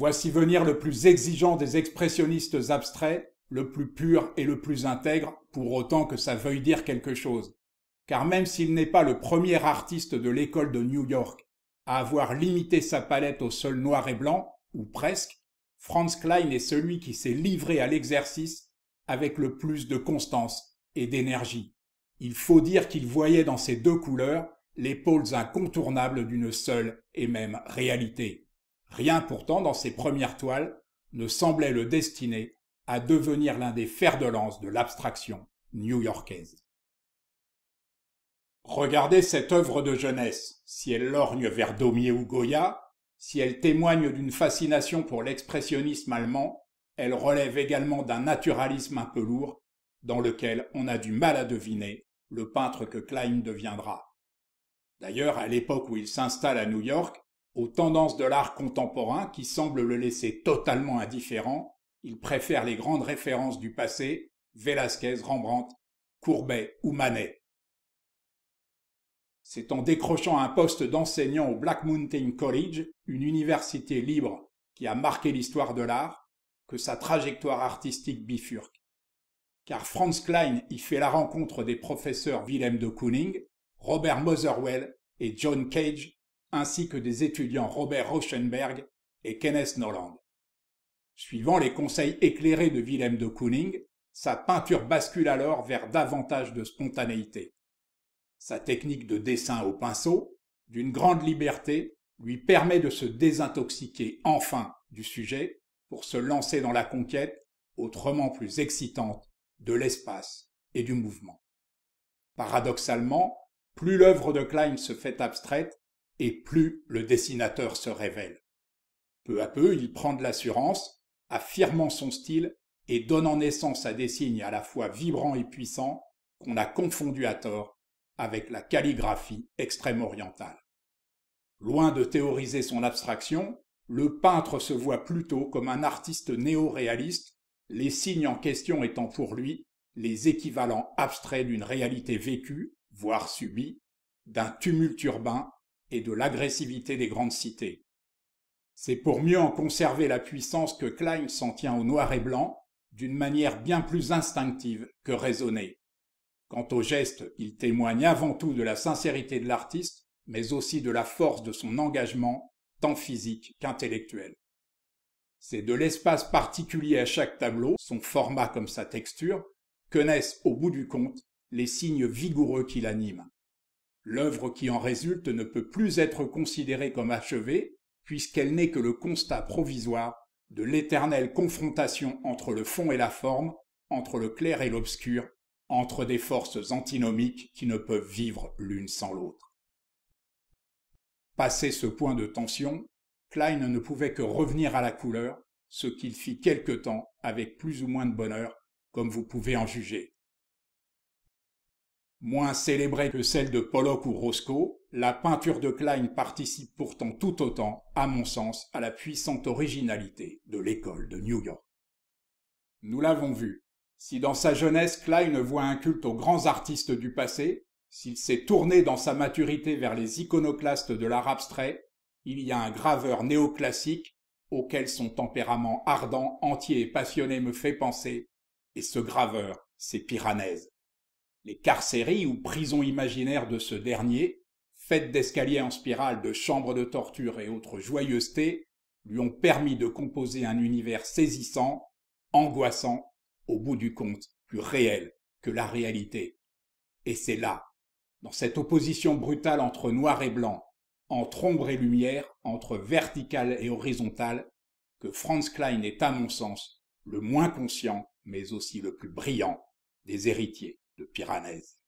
Voici venir le plus exigeant des expressionnistes abstraits, le plus pur et le plus intègre, pour autant que ça veuille dire quelque chose. Car même s'il n'est pas le premier artiste de l'école de New York à avoir limité sa palette au seul noir et blanc, ou presque, Franz Klein est celui qui s'est livré à l'exercice avec le plus de constance et d'énergie. Il faut dire qu'il voyait dans ces deux couleurs les pôles incontournables d'une seule et même réalité. Rien pourtant dans ses premières toiles ne semblait le destiner à devenir l'un des fers de lance de l'abstraction new-yorkaise. Regardez cette œuvre de jeunesse, si elle lorgne vers Daumier ou Goya, si elle témoigne d'une fascination pour l'expressionnisme allemand, elle relève également d'un naturalisme un peu lourd, dans lequel on a du mal à deviner le peintre que Klein deviendra. D'ailleurs, à l'époque où il s'installe à New York, aux tendances de l'art contemporain qui semblent le laisser totalement indifférent, il préfère les grandes références du passé, Velázquez, Rembrandt, Courbet ou Manet. C'est en décrochant un poste d'enseignant au Black Mountain College, une université libre qui a marqué l'histoire de l'art, que sa trajectoire artistique bifurque. Car Franz Klein y fait la rencontre des professeurs Willem de Kooning, Robert Motherwell et John Cage ainsi que des étudiants Robert Rauschenberg et Kenneth Noland. Suivant les conseils éclairés de Willem de Kooning, sa peinture bascule alors vers davantage de spontanéité. Sa technique de dessin au pinceau, d'une grande liberté, lui permet de se désintoxiquer enfin du sujet pour se lancer dans la conquête, autrement plus excitante, de l'espace et du mouvement. Paradoxalement, plus l'œuvre de Klein se fait abstraite, et plus le dessinateur se révèle. Peu à peu, il prend de l'assurance, affirmant son style et donnant naissance à des signes à la fois vibrants et puissants qu'on a confondus à tort avec la calligraphie extrême orientale. Loin de théoriser son abstraction, le peintre se voit plutôt comme un artiste néo-réaliste, les signes en question étant pour lui les équivalents abstraits d'une réalité vécue, voire subie, d'un tumulte urbain et de l'agressivité des grandes cités. C'est pour mieux en conserver la puissance que Klein s'en tient au noir et blanc, d'une manière bien plus instinctive que raisonnée. Quant au geste, il témoigne avant tout de la sincérité de l'artiste, mais aussi de la force de son engagement, tant physique qu'intellectuel. C'est de l'espace particulier à chaque tableau, son format comme sa texture, que naissent au bout du compte les signes vigoureux qui l'animent. L'œuvre qui en résulte ne peut plus être considérée comme achevée, puisqu'elle n'est que le constat provisoire de l'éternelle confrontation entre le fond et la forme, entre le clair et l'obscur, entre des forces antinomiques qui ne peuvent vivre l'une sans l'autre. Passé ce point de tension, Klein ne pouvait que revenir à la couleur, ce qu'il fit quelque temps avec plus ou moins de bonheur, comme vous pouvez en juger. Moins célébrée que celle de Pollock ou Roscoe, la peinture de Klein participe pourtant tout autant, à mon sens, à la puissante originalité de l'école de New York. Nous l'avons vu. Si dans sa jeunesse Klein voit un culte aux grands artistes du passé, s'il s'est tourné dans sa maturité vers les iconoclastes de l'art abstrait, il y a un graveur néoclassique auquel son tempérament ardent, entier et passionné me fait penser, et ce graveur, c'est Piranèse. Les carcéries ou prisons imaginaires de ce dernier, faites d'escaliers en spirale, de chambres de torture et autres joyeusetés, lui ont permis de composer un univers saisissant, angoissant, au bout du compte, plus réel que la réalité. Et c'est là, dans cette opposition brutale entre noir et blanc, entre ombre et lumière, entre verticale et horizontale, que Franz Klein est à mon sens le moins conscient, mais aussi le plus brillant des héritiers de Piranèse.